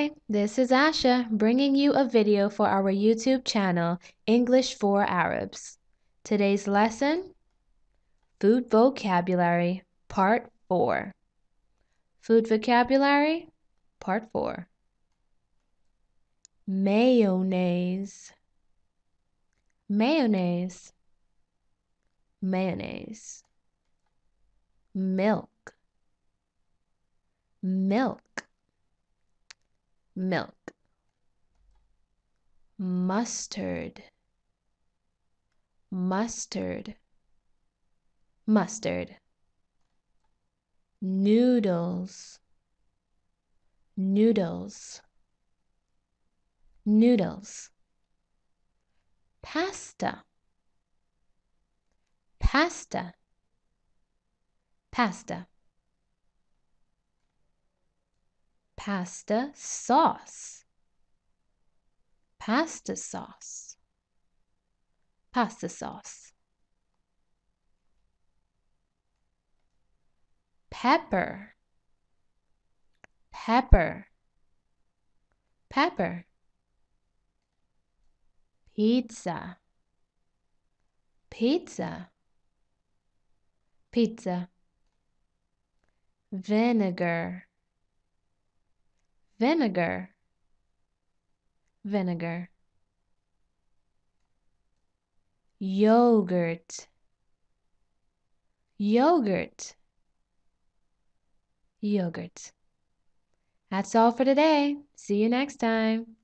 Hi, this is Asha bringing you a video for our YouTube channel, English for Arabs. Today's lesson, Food Vocabulary, Part 4. Food Vocabulary, Part 4. Mayonnaise. Mayonnaise. Mayonnaise. Milk. Milk milk mustard mustard mustard noodles noodles noodles pasta pasta pasta pasta sauce. Pasta sauce. Pasta sauce. Pepper. Pepper. Pepper. Pizza. Pizza. Pizza. Vinegar vinegar vinegar yogurt yogurt yogurt that's all for today see you next time